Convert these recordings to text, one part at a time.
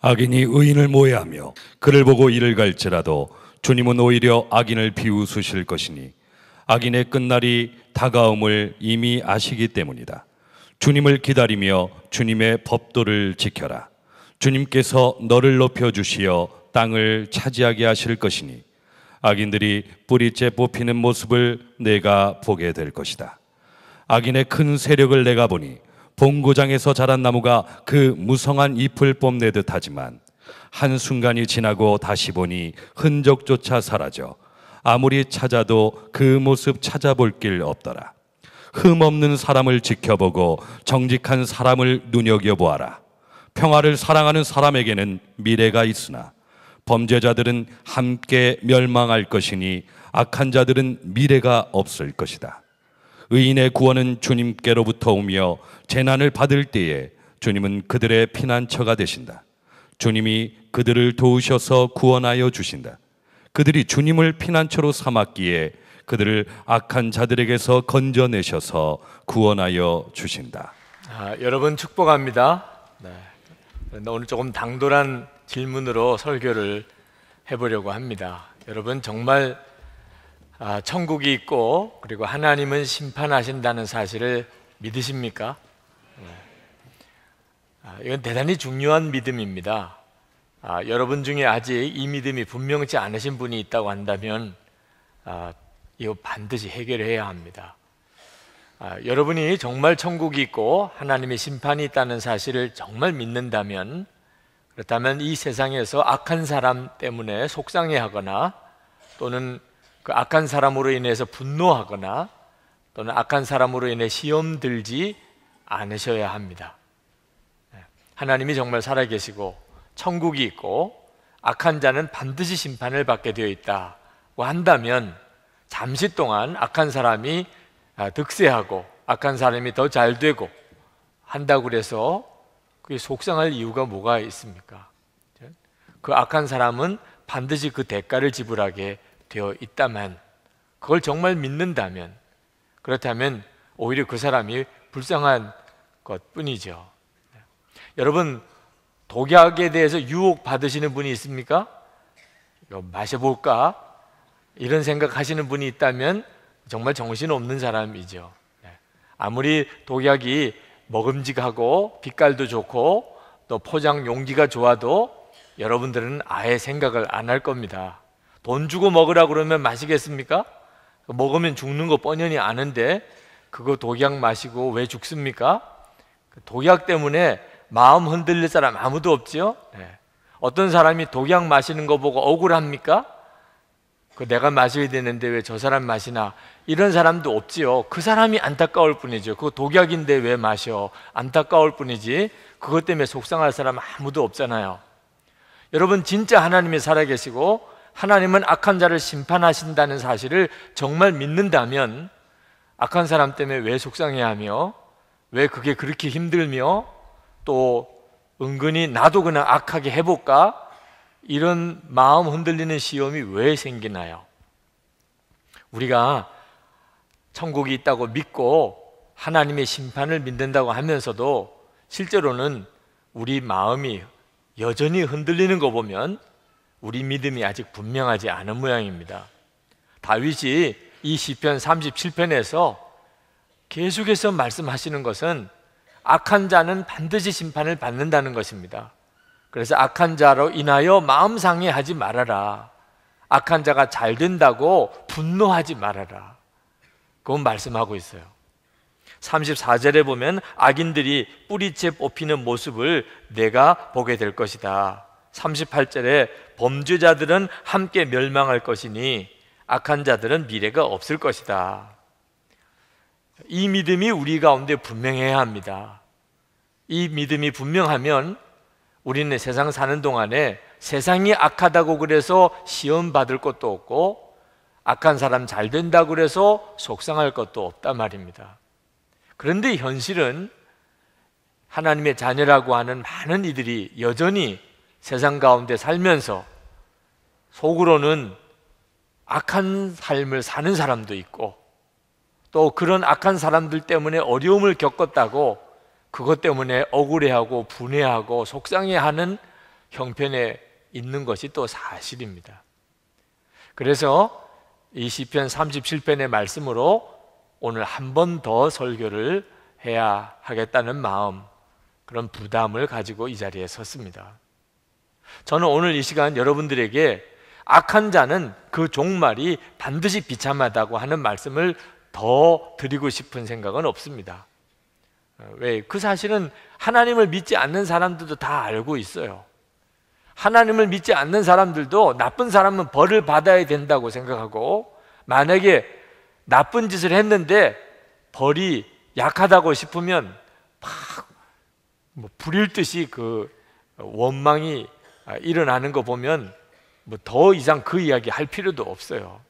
악인이 의인을 모해하며 그를 보고 이를 갈지라도 주님은 오히려 악인을 비웃으실 것이니 악인의 끝날이 다가옴을 이미 아시기 때문이다. 주님을 기다리며 주님의 법도를 지켜라. 주님께서 너를 높여 주시어 땅을 차지하게 하실 것이니 악인들이 뿌리째 뽑히는 모습을 내가 보게 될 것이다. 악인의 큰 세력을 내가 보니 본고장에서 자란 나무가 그 무성한 잎을 뽐내듯 하지만 한순간이 지나고 다시 보니 흔적조차 사라져 아무리 찾아도 그 모습 찾아볼 길 없더라. 흠 없는 사람을 지켜보고 정직한 사람을 눈여겨보아라. 평화를 사랑하는 사람에게는 미래가 있으나 범죄자들은 함께 멸망할 것이니 악한 자들은 미래가 없을 것이다. 의인의 구원은 주님께로부터 오며 재난을 받을 때에 주님은 그들의 피난처가 되신다. 주님이 그들을 도우셔서 구원하여 주신다. 그들이 주님을 피난처로 삼았기에 그들을 악한 자들에게서 건져내셔서 구원하여 주신다. 아, 여러분 축복합니다. 네. 오늘 조금 당돌한 질문으로 설교를 해보려고 합니다. 여러분 정말 아, 천국이 있고 그리고 하나님은 심판하신다는 사실을 믿으십니까? 네. 아, 이건 대단히 중요한 믿음입니다. 아, 여러분 중에 아직 이 믿음이 분명치 않으신 분이 있다고 한다면 아, 이거 반드시 해결해야 합니다. 아, 여러분이 정말 천국이 있고 하나님의 심판이 있다는 사실을 정말 믿는다면 그렇다면 이 세상에서 악한 사람 때문에 속상해하거나 또는 그 악한 사람으로 인해서 분노하거나 또는 악한 사람으로 인해 시험 들지 않으셔야 합니다. 예, 하나님이 정말 살아계시고 천국이 있고 악한 자는 반드시 심판을 받게 되어 있다고 한다면 잠시 동안 악한 사람이 아, 득세하고 악한 사람이 더 잘 되고 한다고 그서 그게 속상할 이유가 뭐가 있습니까? 예, 그 악한 사람은 반드시 그 대가를 지불하게 되어 있다만 그걸 정말 믿는다면 그렇다면 오히려 그 사람이 불쌍한 것 뿐이죠. 여러분 독약에 대해서 유혹 받으시는 분이 있습니까? 이거 마셔볼까? 이런 생각하시는 분이 있다면 정말 정신 없는 사람이죠. 네. 아무리 독약이 먹음직하고 빛깔도 좋고 또 포장 용기가 좋아도 여러분들은 아예 생각을 안 할 겁니다. 돈 주고 먹으라 그러면 마시겠습니까? 먹으면 죽는 거 뻔연히 아는데 그거 독약 마시고 왜 죽습니까? 그 독약 때문에 마음 흔들릴 사람 아무도 없지요? 네. 어떤 사람이 독약 마시는 거 보고 억울합니까? 그 내가 마셔야 되는데 왜 저 사람 마시나 이런 사람도 없지요. 그 사람이 안타까울 뿐이죠. 그 독약인데 왜 마셔? 안타까울 뿐이지. 그것 때문에 속상할 사람 아무도 없잖아요. 여러분 진짜 하나님이 살아계시고 하나님은 악한 자를 심판하신다는 사실을 정말 믿는다면 악한 사람 때문에 왜 속상해하며 왜 그게 그렇게 힘들며 또 은근히 나도 그냥 악하게 해볼까 이런 마음 흔들리는 시험이 왜 생기나요? 우리가 천국이 있다고 믿고 하나님의 심판을 믿는다고 하면서도 실제로는 우리 마음이 여전히 흔들리는 거 보면 우리 믿음이 아직 분명하지 않은 모양입니다. 다윗이 이 시편 37편에서 계속해서 말씀하시는 것은 악한 자는 반드시 심판을 받는다는 것입니다. 그래서 악한 자로 인하여 마음 상해하지 말아라. 악한 자가 잘 된다고 분노하지 말아라. 그건 말씀하고 있어요. 34절에 보면 악인들이 뿌리째 뽑히는 모습을 내가 보게 될 것이다. 38절에 범죄자들은 함께 멸망할 것이니 악한 자들은 미래가 없을 것이다. 이 믿음이 우리 가운데 분명해야 합니다. 이 믿음이 분명하면 우리는 세상 사는 동안에 세상이 악하다고 그래서 시험 받을 것도 없고 악한 사람 잘 된다고 그래서 속상할 것도 없단 말입니다. 그런데 현실은 하나님의 자녀라고 하는 많은 이들이 여전히 세상 가운데 살면서 속으로는 악한 삶을 사는 사람도 있고 또 그런 악한 사람들 때문에 어려움을 겪었다고 그것 때문에 억울해하고 분해하고 속상해하는 형편에 있는 것이 또 사실입니다. 그래서 이 시편 37편의 말씀으로 오늘 한 번 더 설교를 해야 하겠다는 마음 그런 부담을 가지고 이 자리에 섰습니다. 저는 오늘 이 시간 여러분들에게 악한 자는 그 종말이 반드시 비참하다고 하는 말씀을 더 드리고 싶은 생각은 없습니다. 어, 왜? 그 사실은 하나님을 믿지 않는 사람들도 다 알고 있어요. 하나님을 믿지 않는 사람들도 나쁜 사람은 벌을 받아야 된다고 생각하고 만약에 나쁜 짓을 했는데 벌이 약하다고 싶으면 막뭐 불일 듯이 그 원망이 아, 일어나는 거 보면 뭐 더 이상 그 이야기 할 필요도 없어요.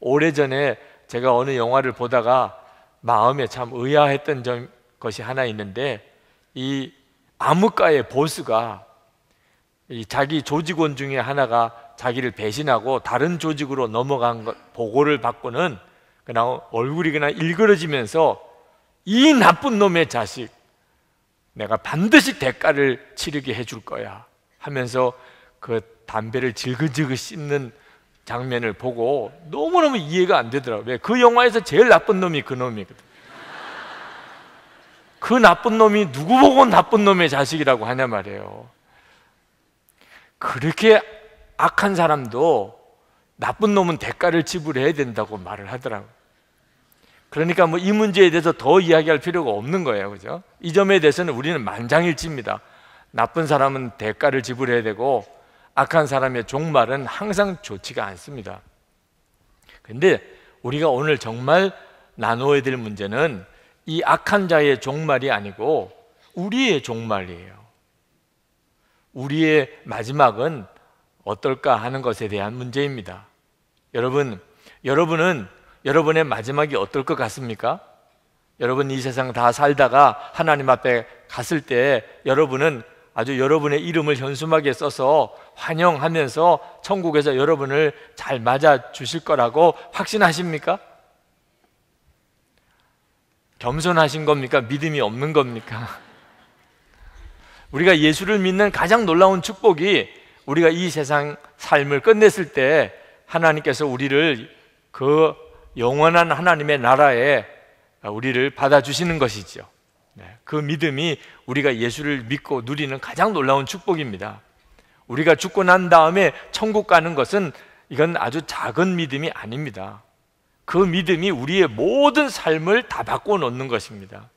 오래전에 제가 어느 영화를 보다가 마음에 참 의아했던 점, 것이 하나 있는데 이 암흑가의 보스가 이 자기 조직원 중에 하나가 자기를 배신하고 다른 조직으로 넘어간 것, 보고를 받고는 그냥 얼굴이 그냥 일그러지면서 이 나쁜 놈의 자식 내가 반드시 대가를 치르게 해줄 거야 하면서 그 담배를 질긋질긋 씹는 장면을 보고 너무너무 이해가 안 되더라고요. 그 영화에서 제일 나쁜 놈이 그 놈이거든. 그 나쁜 놈이 누구 보고 나쁜 놈의 자식이라고 하냐 말이에요. 그렇게 악한 사람도 나쁜 놈은 대가를 지불해야 된다고 말을 하더라고요. 그러니까 뭐 이 문제에 대해서 더 이야기할 필요가 없는 거예요. 그죠? 이 점에 대해서는 우리는 만장일치입니다. 나쁜 사람은 대가를 지불해야 되고 악한 사람의 종말은 항상 좋지가 않습니다. 근데 우리가 오늘 정말 나누어야 될 문제는 이 악한 자의 종말이 아니고 우리의 종말이에요. 우리의 마지막은 어떨까 하는 것에 대한 문제입니다. 여러분, 여러분은 여러분의 마지막이 어떨 것 같습니까? 여러분 이 세상 다 살다가 하나님 앞에 갔을 때 여러분은 아주 여러분의 이름을 현수막에 써서 환영하면서 천국에서 여러분을 잘 맞아 주실 거라고 확신하십니까? 겸손하신 겁니까? 믿음이 없는 겁니까? 우리가 예수를 믿는 가장 놀라운 축복이 우리가 이 세상 삶을 끝냈을 때 하나님께서 우리를 그 영원한 하나님의 나라에 우리를 받아주시는 것이죠. 네, 그 믿음이 우리가 예수를 믿고 누리는 가장 놀라운 축복입니다. 우리가 죽고 난 다음에 천국 가는 것은 이건 아주 작은 믿음이 아닙니다. 그 믿음이 우리의 모든 삶을 다 바꿔놓는 것입니다.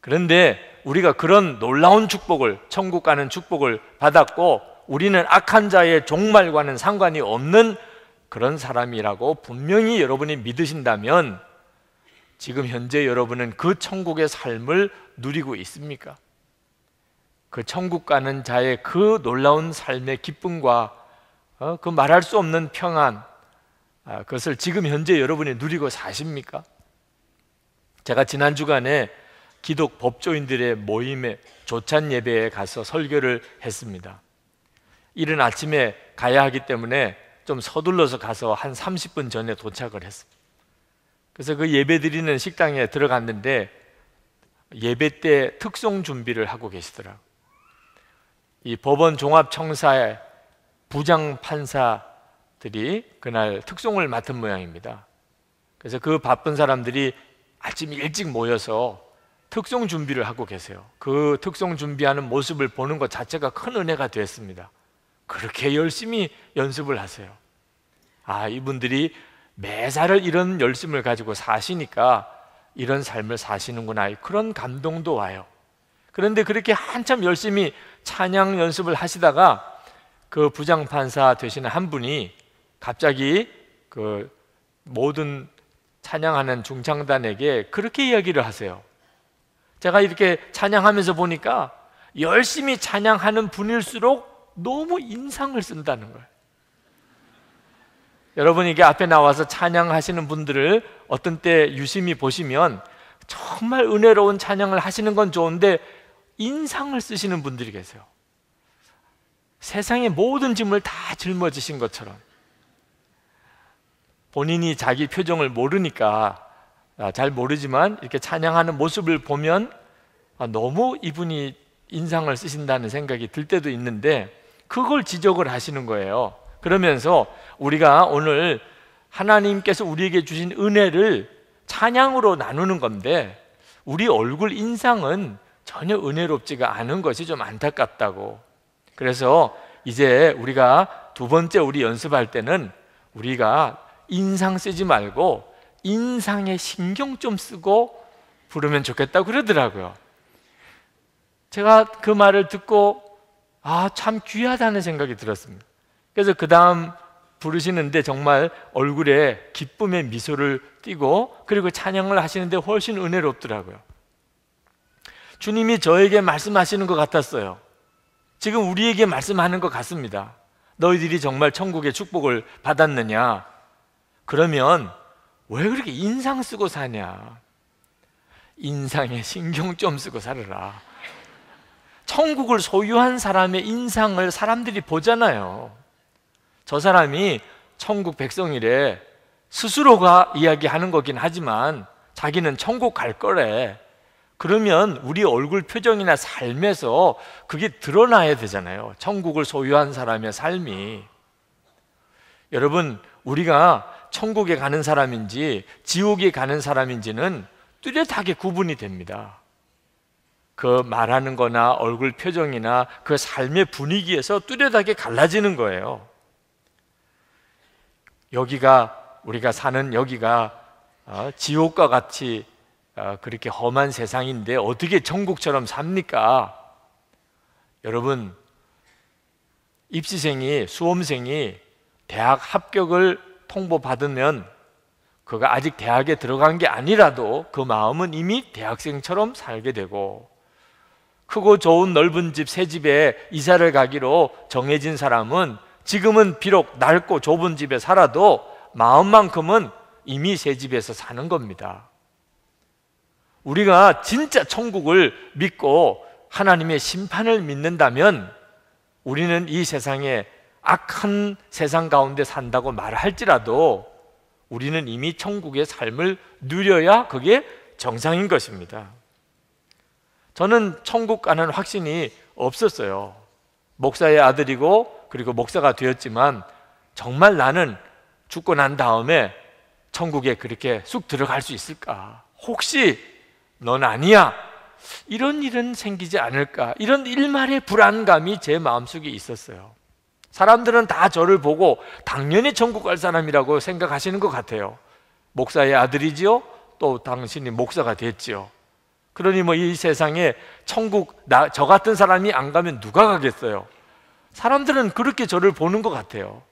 그런데 우리가 그런 놀라운 축복을, 천국 가는 축복을 받았고 우리는 악한 자의 종말과는 상관이 없는 그런 사람이라고 분명히 여러분이 믿으신다면 지금 현재 여러분은 그 천국의 삶을 누리고 있습니까? 그 천국 가는 자의 그 놀라운 삶의 기쁨과 어? 그 말할 수 없는 평안 아, 그것을 지금 현재 여러분이 누리고 사십니까? 제가 지난 주간에 기독 법조인들의 모임에 조찬 예배에 가서 설교를 했습니다. 이른 아침에 가야 하기 때문에 좀 서둘러서 가서 한 30분 전에 도착을 했습니다. 그래서 그 예배 드리는 식당에 들어갔는데 예배 때 특송 준비를 하고 계시더라고. 이 법원 종합청사의 부장 판사들이 그날 특송을 맡은 모양입니다. 그래서 그 바쁜 사람들이 아침 일찍 모여서 특송 준비를 하고 계세요. 그 특송 준비하는 모습을 보는 것 자체가 큰 은혜가 됐습니다. 그렇게 열심히 연습을 하세요. 아, 이분들이 매사를 이런 열심을 가지고 사시니까 이런 삶을 사시는구나 그런 감동도 와요. 그런데 그렇게 한참 열심히 찬양 연습을 하시다가 그 부장 판사 되시는 한 분이 갑자기 그 모든 찬양하는 중창단에게 그렇게 이야기를 하세요. 제가 이렇게 찬양하면서 보니까 열심히 찬양하는 분일수록 너무 인상을 쓴다는 거예요. 여러분 에게 앞에 나와서 찬양하시는 분들을 어떤 때 유심히 보시면 정말 은혜로운 찬양을 하시는 건 좋은데 인상을 쓰시는 분들이 계세요. 세상의 모든 짐을 다 짊어지신 것처럼 본인이 자기 표정을 모르니까 아, 잘 모르지만 이렇게 찬양하는 모습을 보면 아, 너무 이분이 인상을 쓰신다는 생각이 들 때도 있는데 그걸 지적을 하시는 거예요. 그러면서 우리가 오늘 하나님께서 우리에게 주신 은혜를 찬양으로 나누는 건데 우리 얼굴 인상은 전혀 은혜롭지가 않은 것이 좀 안타깝다고. 그래서 이제 우리가 두 번째 우리 연습할 때는 우리가 인상 쓰지 말고 인상에 신경 좀 쓰고 부르면 좋겠다고 그러더라고요. 제가 그 말을 듣고 아, 참 귀하다는 생각이 들었습니다. 그래서 그 다음 부르시는데 정말 얼굴에 기쁨의 미소를 띠고 그리고 찬양을 하시는데 훨씬 은혜롭더라고요. 주님이 저에게 말씀하시는 것 같았어요. 지금 우리에게 말씀하는 것 같습니다. 너희들이 정말 천국의 축복을 받았느냐? 그러면 왜 그렇게 인상 쓰고 사냐? 인상에 신경 좀 쓰고 살아라. 천국을 소유한 사람의 인상을 사람들이 보잖아요. 저 사람이 천국 백성이래. 스스로가 이야기하는 거긴 하지만 자기는 천국 갈 거래. 그러면 우리 얼굴 표정이나 삶에서 그게 드러나야 되잖아요. 천국을 소유한 사람의 삶이. 여러분, 우리가 천국에 가는 사람인지 지옥에 가는 사람인지는 뚜렷하게 구분이 됩니다. 그 말하는 거나 얼굴 표정이나 그 삶의 분위기에서 뚜렷하게 갈라지는 거예요. 여기가 우리가 사는 여기가 어, 지옥과 같이 어, 그렇게 험한 세상인데 어떻게 천국처럼 삽니까? 여러분 입시생이 수험생이 대학 합격을 통보받으면 그가 아직 대학에 들어간 게 아니라도 그 마음은 이미 대학생처럼 살게 되고 크고 좋은 넓은 집 새 집에 이사를 가기로 정해진 사람은 지금은 비록 낡고 좁은 집에 살아도 마음만큼은 이미 새 집에서 사는 겁니다. 우리가 진짜 천국을 믿고 하나님의 심판을 믿는다면 우리는 이 세상에 악한 세상 가운데 산다고 말할지라도 우리는 이미 천국의 삶을 누려야 그게 정상인 것입니다. 저는 천국 가는 확신이 없었어요. 목사의 아들이고 그리고 목사가 되었지만 정말 나는 죽고 난 다음에 천국에 그렇게 쑥 들어갈 수 있을까? 혹시 넌 아니야? 이런 일은 생기지 않을까? 이런 일말의 불안감이 제 마음속에 있었어요. 사람들은 다 저를 보고 당연히 천국 갈 사람이라고 생각하시는 것 같아요. 목사의 아들이지요? 또 당신이 목사가 됐지요. 그러니 뭐 이 세상에 천국 나, 저 같은 사람이 안 가면 누가 가겠어요? 사람들은 그렇게 저를 보는 것 같아요.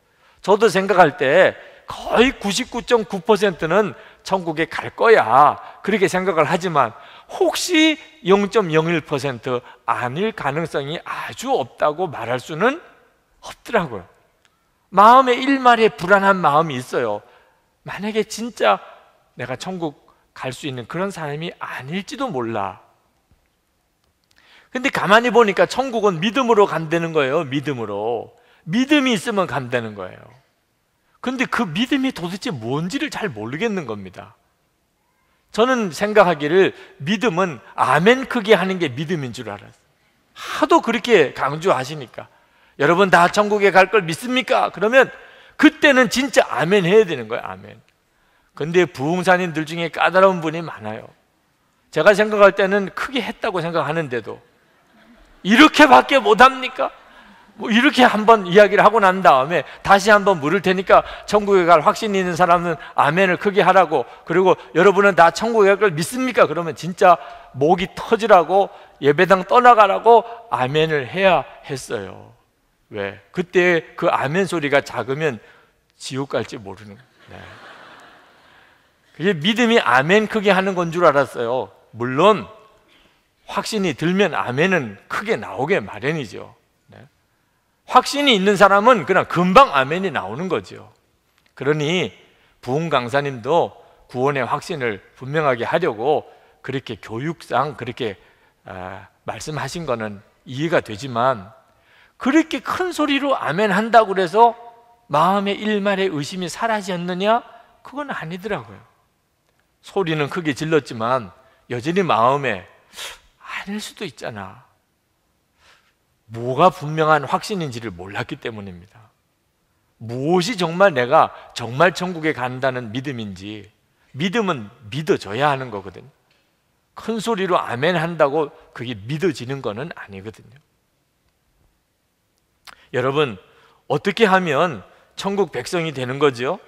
저도 생각할 때 거의 99.9%는 천국에 갈 거야. 그렇게 생각을 하지만 혹시 0.01% 아닐 가능성이 아주 없다고 말할 수는 없더라고요. 마음의 일말의 불안한 마음이 있어요. 만약에 진짜 내가 천국 갈 수 있는 그런 사람이 아닐지도 몰라. 근데 가만히 보니까 천국은 믿음으로 간다는 거예요. 믿음으로. 믿음이 있으면 간다는 거예요. 근데 그 믿음이 도대체 뭔지를 잘 모르겠는 겁니다. 저는 생각하기를 믿음은 아멘 크게 하는 게 믿음인 줄 알았어요. 하도 그렇게 강조하시니까. 여러분 다 천국에 갈 걸 믿습니까? 그러면 그때는 진짜 아멘 해야 되는 거예요. 아멘. 근데 부흥사님들 중에 까다로운 분이 많아요. 제가 생각할 때는 크게 했다고 생각하는데도 이렇게밖에 못합니까? 뭐 이렇게 한번 이야기를 하고 난 다음에 다시 한번 물을 테니까 천국에 갈확신 있는 사람은 아멘을 크게 하라고 그리고 여러분은 나 천국에 갈 믿습니까? 그러면 진짜 목이 터지라고 예배당 떠나가라고 아멘을 해야 했어요. 왜? 그때 그 아멘 소리가 작으면 지옥 갈지 모르는 거예요. 네. 그게 믿음이 아멘 크게 하는 건 줄 알았어요. 물론 확신이 들면 아멘은 크게 나오게 마련이죠. 네. 확신이 있는 사람은 그냥 금방 아멘이 나오는 거죠. 그러니 부흥 강사님도 구원의 확신을 분명하게 하려고 그렇게 교육상 그렇게 아, 말씀하신 거는 이해가 되지만 그렇게 큰 소리로 아멘 한다고 그서 마음의 일말의 의심이 사라지느냐 그건 아니더라고요. 소리는 크게 질렀지만 여전히 마음에 아닐 수도 있잖아. 뭐가 분명한 확신인지를 몰랐기 때문입니다. 무엇이 정말 내가 정말 천국에 간다는 믿음인지 믿음은 믿어져야 하는 거거든요. 큰 소리로 아멘 한다고 그게 믿어지는 거는 아니거든요. 여러분, 어떻게 하면 천국 백성이 되는 거지요?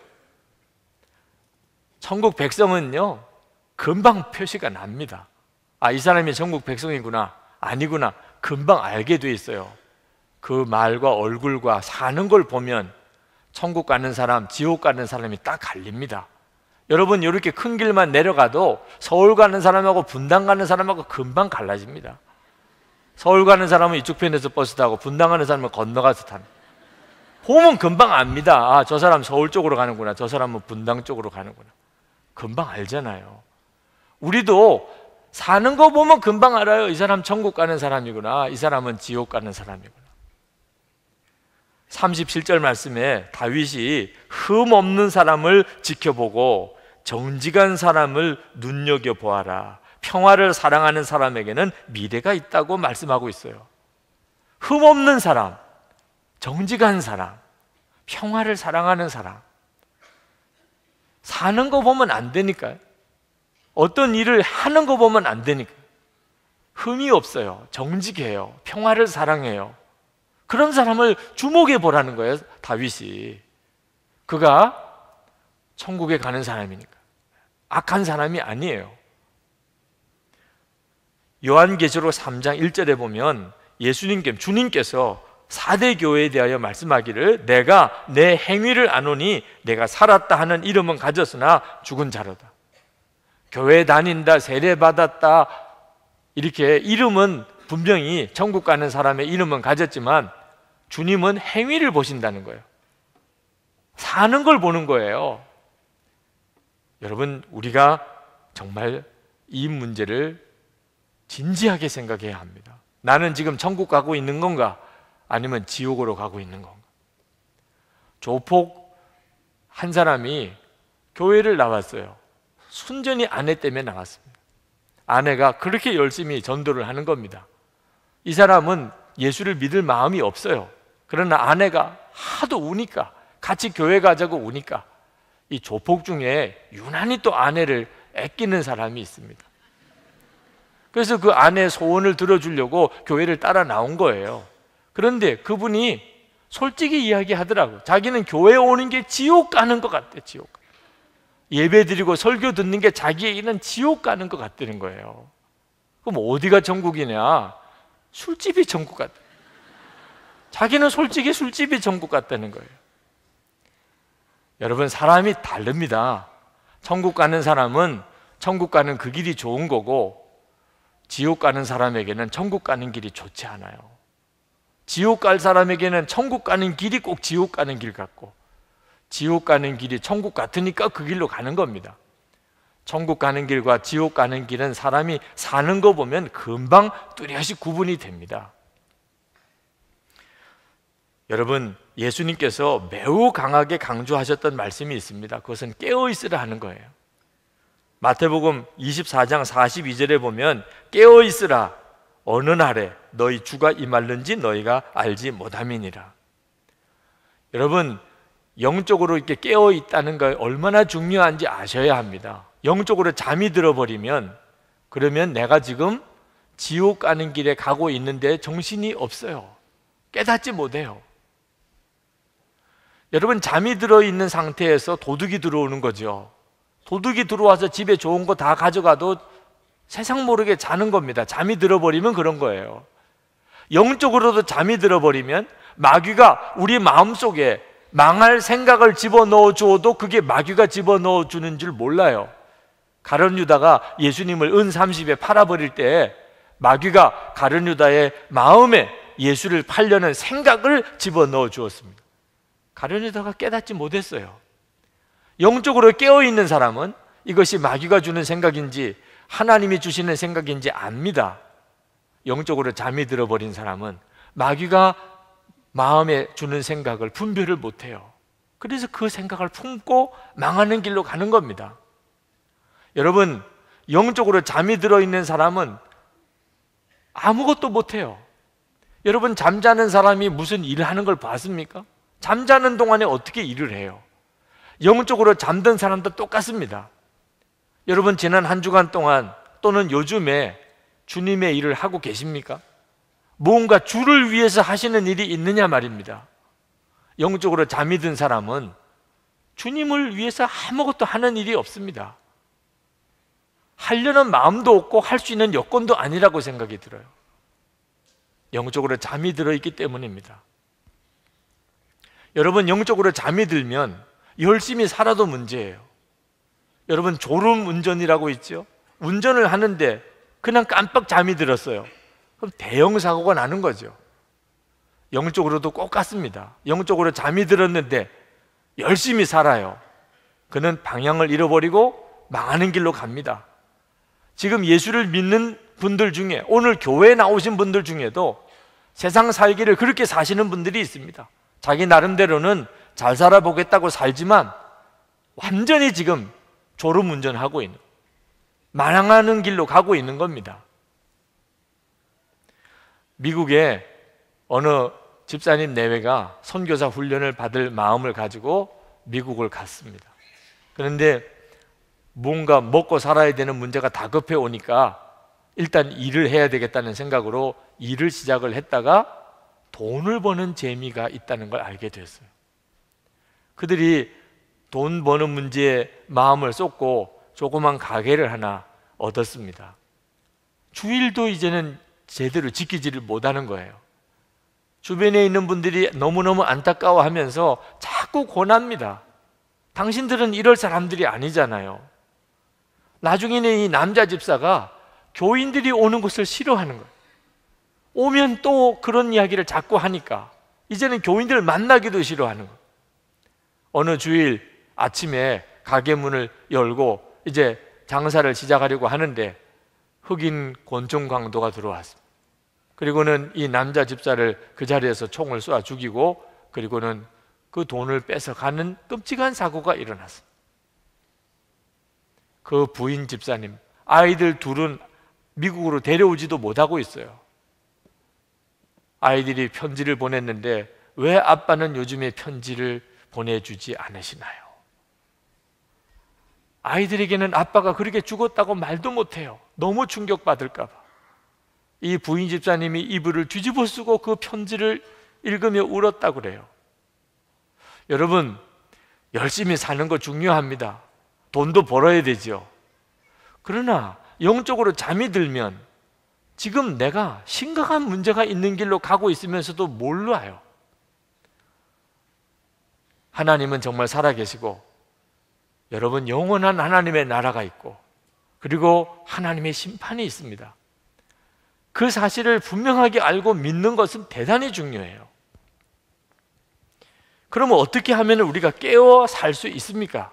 천국 백성은요, 금방 표시가 납니다. 아, 이 사람이 전국 백성이구나. 아니구나. 금방 알게 돼 있어요. 그 말과 얼굴과 사는 걸 보면 천국 가는 사람, 지옥 가는 사람이 딱 갈립니다. 여러분 이렇게 큰 길만 내려가도 서울 가는 사람하고 분당 가는 사람하고 금방 갈라집니다. 서울 가는 사람은 이쪽 편에서 버스 타고 분당 가는 사람은 건너가서 타는. 보면 금방 압니다. 아, 저 사람 서울 쪽으로 가는구나. 저 사람은 분당 쪽으로 가는구나. 금방 알잖아요. 우리도 사는 거 보면 금방 알아요. 이 사람 천국 가는 사람이구나. 이 사람은 지옥 가는 사람이구나. 37절 말씀에 다윗이 흠 없는 사람을 지켜보고 정직한 사람을 눈여겨보아라. 평화를 사랑하는 사람에게는 미래가 있다고 말씀하고 있어요. 흠 없는 사람, 정직한 사람, 평화를 사랑하는 사람. 사는 거 보면 안 되니까요. 어떤 일을 하는 거 보면 안 되니까. 흠이 없어요. 정직해요. 평화를 사랑해요. 그런 사람을 주목해 보라는 거예요. 다윗이. 그가 천국에 가는 사람이니까. 악한 사람이 아니에요. 요한계시록 3장 1절에 보면 예수님께 주님께서 4대 교회에 대하여 말씀하기를 내가 내 행위를 아노니 내가 살았다 하는 이름은 가졌으나 죽은 자로다. 교회 다닌다, 세례 받았다, 이렇게 이름은 분명히 천국 가는 사람의 이름은 가졌지만 주님은 행위를 보신다는 거예요. 사는 걸 보는 거예요. 여러분, 우리가 정말 이 문제를 진지하게 생각해야 합니다. 나는 지금 천국 가고 있는 건가? 아니면 지옥으로 가고 있는 건가? 조폭 한 사람이 교회를 나왔어요. 순전히 아내 때문에 나왔습니다 아내가 그렇게 열심히 전도를 하는 겁니다. 이 사람은 예수를 믿을 마음이 없어요. 그러나 아내가 하도 우니까 같이 교회 가자고 우니까 이 조폭 중에 유난히 또 아내를 애끼는 사람이 있습니다. 그래서 그 아내의 소원을 들어주려고 교회를 따라 나온 거예요. 그런데 그분이 솔직히 이야기하더라고. 자기는 교회 오는 게 지옥 가는 것 같대, 지옥. 예배 드리고 설교 듣는 게자기에게는 지옥 가는 것 같다는 거예요. 그럼 어디가 전국이냐? 술집이 전국 같다. 자기는 솔직히 술집이 전국 같다는 거예요. 여러분, 사람이 다릅니다. 천국 가는 사람은 천국 가는 그 길이 좋은 거고, 지옥 가는 사람에게는 천국 가는 길이 좋지 않아요. 지옥 갈 사람에게는 천국 가는 길이 꼭 지옥 가는 길 같고, 지옥 가는 길이 천국 같으니까 그 길로 가는 겁니다. 천국 가는 길과 지옥 가는 길은 사람이 사는 거 보면 금방 뚜렷이 구분이 됩니다. 여러분, 예수님께서 매우 강하게 강조하셨던 말씀이 있습니다. 그것은 깨어 있으라 하는 거예요. 마태복음 24장 42절에 보면 깨어 있으라 어느 날에 너희 주가 임할는지 너희가 알지 못함이니라. 여러분, 영적으로 이렇게 깨어 있다는 걸 얼마나 중요한지 아셔야 합니다. 영적으로 잠이 들어버리면 그러면 내가 지금 지옥 가는 길에 가고 있는데 정신이 없어요. 깨닫지 못해요. 여러분 잠이 들어 있는 상태에서 도둑이 들어오는 거죠. 도둑이 들어와서 집에 좋은 거 다 가져가도 세상 모르게 자는 겁니다. 잠이 들어버리면 그런 거예요. 영적으로도 잠이 들어버리면 마귀가 우리 마음속에 망할 생각을 집어넣어 주어도 그게 마귀가 집어넣어 주는 줄 몰라요. 가룟 유다가 예수님을 은 30에 팔아버릴 때 마귀가 가룟 유다의 마음에 예수를 팔려는 생각을 집어넣어 주었습니다. 가룟 유다가 깨닫지 못했어요. 영적으로 깨어 있는 사람은 이것이 마귀가 주는 생각인지 하나님이 주시는 생각인지 압니다. 영적으로 잠이 들어버린 사람은 마귀가 마음에 주는 생각을 분별을 못해요. 그래서 그 생각을 품고 망하는 길로 가는 겁니다. 여러분, 영적으로 잠이 들어있는 사람은 아무것도 못해요. 여러분, 잠자는 사람이 무슨 일을 하는 걸 봤습니까? 잠자는 동안에 어떻게 일을 해요? 영적으로 잠든 사람도 똑같습니다. 여러분, 지난 한 주간 동안 또는 요즘에 주님의 일을 하고 계십니까? 뭔가 주를 위해서 하시는 일이 있느냐 말입니다. 영적으로 잠이 든 사람은 주님을 위해서 아무것도 하는 일이 없습니다. 하려는 마음도 없고 할 수 있는 여건도 아니라고 생각이 들어요. 영적으로 잠이 들어있기 때문입니다. 여러분, 영적으로 잠이 들면 열심히 살아도 문제예요. 여러분, 졸음 운전이라고 있죠? 운전을 하는데 그냥 깜빡 잠이 들었어요. 대형 사고가 나는 거죠. 영적으로도 꼭 같습니다. 영적으로 잠이 들었는데 열심히 살아요. 그는 방향을 잃어버리고 망하는 길로 갑니다. 지금 예수를 믿는 분들 중에 오늘 교회에 나오신 분들 중에도 세상 살기를 그렇게 사시는 분들이 있습니다. 자기 나름대로는 잘 살아보겠다고 살지만 완전히 지금 졸음 운전하고 있는 만하는 길로 가고 있는 겁니다. 미국의 어느 집사님 내외가 선교사 훈련을 받을 마음을 가지고 미국을 갔습니다. 그런데 뭔가 먹고 살아야 되는 문제가 다급해 오니까 일단 일을 해야 되겠다는 생각으로 일을 시작을 했다가 돈을 버는 재미가 있다는 걸 알게 됐어요. 그들이 돈 버는 문제에 마음을 쏟고 조그만 가게를 하나 얻었습니다. 주일도 이제는 제대로 지키지를 못하는 거예요. 주변에 있는 분들이 너무너무 안타까워하면서 자꾸 권합니다. 당신들은 이럴 사람들이 아니잖아요. 나중에는 이 남자 집사가 교인들이 오는 것을 싫어하는 거예요. 오면 또 그런 이야기를 자꾸 하니까 이제는 교인들 을 만나기도 싫어하는 거예요. 어느 주일 아침에 가게 문을 열고 이제 장사를 시작하려고 하는데 흑인 권총 광도가 들어왔습니다. 그리고는 이 남자 집사를 그 자리에서 총을 쏴 죽이고 그리고는 그 돈을 뺏어가는 끔찍한 사고가 일어났습니다. 그 부인 집사님, 아이들 둘은 미국으로 데려오지도 못하고 있어요. 아이들이 편지를 보냈는데 왜 아빠는 요즘에 편지를 보내주지 않으시나요? 아이들에게는 아빠가 그렇게 죽었다고 말도 못해요. 너무 충격받을까봐. 이 부인 집사님이 이불을 뒤집어 쓰고 그 편지를 읽으며 울었다 고 그래요. 여러분, 열심히 사는 거 중요합니다. 돈도 벌어야 되죠. 그러나 영적으로 잠이 들면 지금 내가 심각한 문제가 있는 길로 가고 있으면서도 몰라요. 하나님은 정말 살아계시고 여러분 영원한 하나님의 나라가 있고 그리고 하나님의 심판이 있습니다. 그 사실을 분명하게 알고 믿는 것은 대단히 중요해요. 그러면 어떻게 하면 우리가 깨어 살 수 있습니까?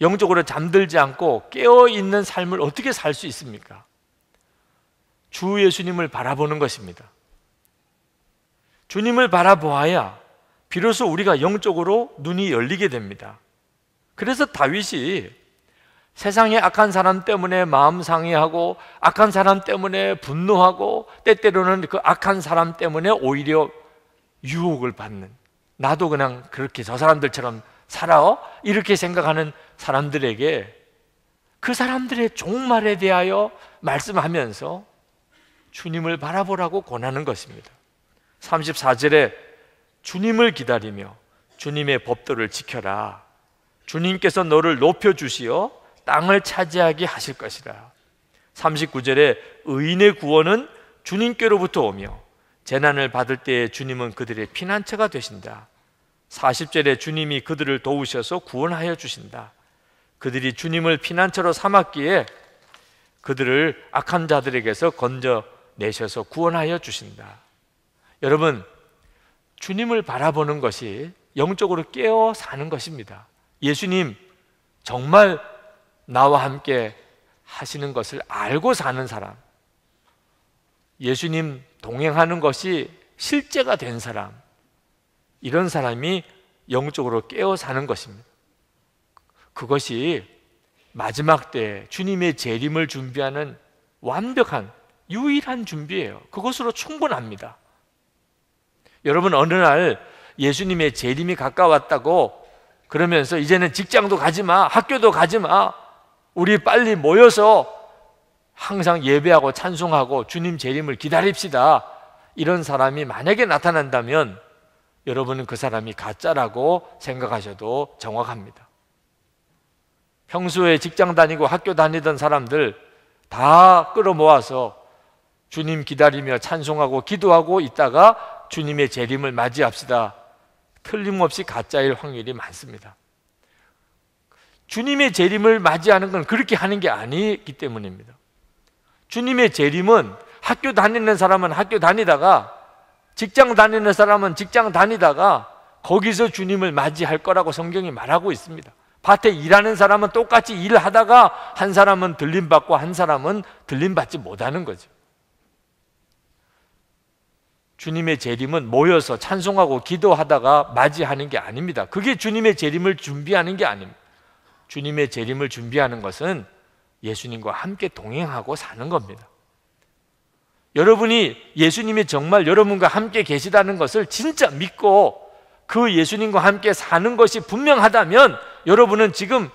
영적으로 잠들지 않고 깨어 있는 삶을 어떻게 살 수 있습니까? 주 예수님을 바라보는 것입니다. 주님을 바라보아야 비로소 우리가 영적으로 눈이 열리게 됩니다. 그래서 다윗이 세상의 악한 사람 때문에 마음 상해하고 악한 사람 때문에 분노하고 때때로는 그 악한 사람 때문에 오히려 유혹을 받는 나도 그냥 그렇게 저 사람들처럼 살아 이렇게 생각하는 사람들에게 그 사람들의 종말에 대하여 말씀하면서 주님을 바라보라고 권하는 것입니다. 34절에 주님을 기다리며 주님의 법도를 지켜라. 주님께서 너를 높여 주시어 땅을 차지하게 하실 것이라. 39절에 의인의 구원은 주님께로부터 오며 재난을 받을 때에 주님은 그들의 피난처가 되신다. 40절에 주님이 그들을 도우셔서 구원하여 주신다. 그들이 주님을 피난처로 삼았기에 그들을 악한 자들에게서 건져내셔서 구원하여 주신다. 여러분, 주님을 바라보는 것이 영적으로 깨어 사는 것입니다. 예수님, 정말 나와 함께 하시는 것을 알고 사는 사람. 예수님 동행하는 것이 실제가 된 사람. 이런 사람이 영적으로 깨어 사는 것입니다. 그것이 마지막 때 주님의 재림을 준비하는 완벽한 유일한 준비예요. 그것으로 충분합니다. 여러분 어느 날 예수님의 재림이 가까웠다고 그러면서 이제는 직장도 가지 마, 학교도 가지 마, 우리 빨리 모여서 항상 예배하고 찬송하고 주님 재림을 기다립시다. 이런 사람이 만약에 나타난다면 여러분은 그 사람이 가짜라고 생각하셔도 정확합니다. 평소에 직장 다니고 학교 다니던 사람들 다 끌어모아서 주님 기다리며 찬송하고 기도하고 있다가 주님의 재림을 맞이합시다. 틀림없이 가짜일 확률이 많습니다. 주님의 재림을 맞이하는 건 그렇게 하는 게 아니기 때문입니다. 주님의 재림은 학교 다니는 사람은 학교 다니다가 직장 다니는 사람은 직장 다니다가 거기서 주님을 맞이할 거라고 성경이 말하고 있습니다. 밭에 일하는 사람은 똑같이 일 하다가 한 사람은 들림받고 한 사람은 들림받지 못하는 거죠. 주님의 재림은 모여서 찬송하고 기도하다가 맞이하는 게 아닙니다. 그게 주님의 재림을 준비하는 게 아닙니다. 주님의 재림을 준비하는 것은 예수님과 함께 동행하고 사는 겁니다. 여러분이 예수님이 정말 여러분과 함께 계시다는 것을 진짜 믿고 그 예수님과 함께 사는 것이 분명하다면 여러분은 지금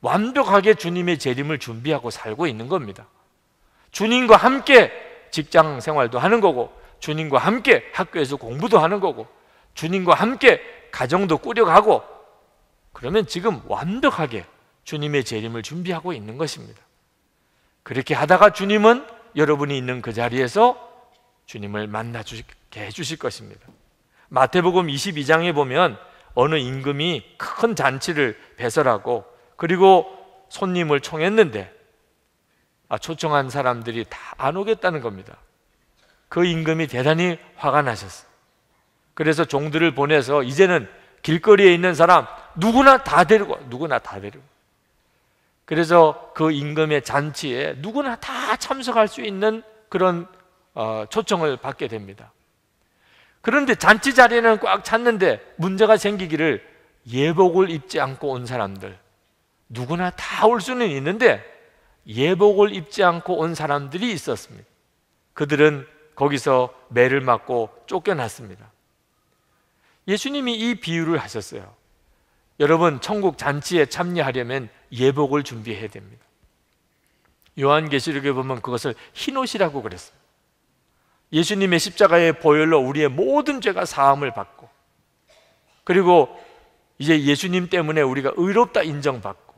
완벽하게 주님의 재림을 준비하고 살고 있는 겁니다. 주님과 함께 직장 생활도 하는 거고, 주님과 함께 학교에서 공부도 하는 거고, 주님과 함께 가정도 꾸려가고, 그러면 지금 완벽하게 주님의 재림을 준비하고 있는 것입니다. 그렇게 하다가 주님은 여러분이 있는 그 자리에서 주님을 만나 주게 해 주실 것입니다. 마태복음 22장에 보면 어느 임금이 큰 잔치를 배설하고 그리고 손님을 총했는데 아, 초청한 사람들이 다 안 오겠다는 겁니다. 그 임금이 대단히 화가 나셨어요. 그래서 종들을 보내서 이제는 길거리에 있는 사람 누구나 다 데리고 누구나 다 데리고 그래서 그 임금의 잔치에 누구나 다 참석할 수 있는 그런 어, 초청을 받게 됩니다. 그런데 잔치 자리는 꽉 찼는데 문제가 생기기를 예복을 입지 않고 온 사람들 누구나 다 올 수는 있는데 예복을 입지 않고 온 사람들이 있었습니다. 그들은 거기서 매를 맞고 쫓겨났습니다. 예수님이 이 비유를 하셨어요. 여러분, 천국 잔치에 참여하려면 예복을 준비해야 됩니다. 요한계시록에 보면 그것을 흰옷이라고 그랬습니 예수님의 십자가의 보혈로 우리의 모든 죄가 사함을 받고 그리고 이제 예수님 때문에 우리가 의롭다 인정받고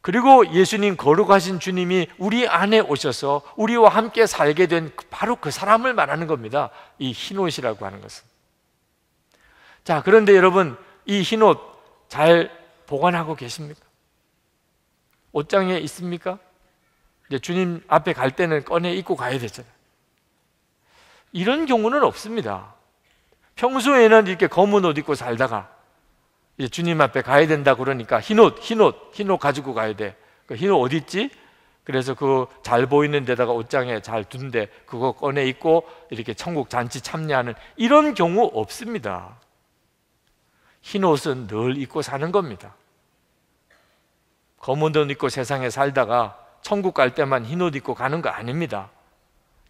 그리고 예수님 거룩하신 주님이 우리 안에 오셔서 우리와 함께 살게 된 바로 그 사람을 말하는 겁니다. 이 흰옷이라고 하는 것은 자, 그런데 여러분, 이 흰옷 잘 보관하고 계십니까? 옷장에 있습니까? 이제 주님 앞에 갈 때는 꺼내 입고 가야 되잖아요. 이런 경우는 없습니다. 평소에는 이렇게 검은 옷 입고 살다가 이제 주님 앞에 가야 된다 그러니까 흰 옷, 흰 옷, 흰옷 가지고 가야 돼. 그흰옷 그러니까 어디 있지? 그래서 그 잘 보이는 데다가 옷장에 잘 둔데 그거 꺼내 입고 이렇게 천국 잔치 참여하는 이런 경우 없습니다. 흰 옷은 늘 입고 사는 겁니다. 검은 옷 입고 세상에 살다가 천국 갈 때만 흰 옷 입고 가는 거 아닙니다.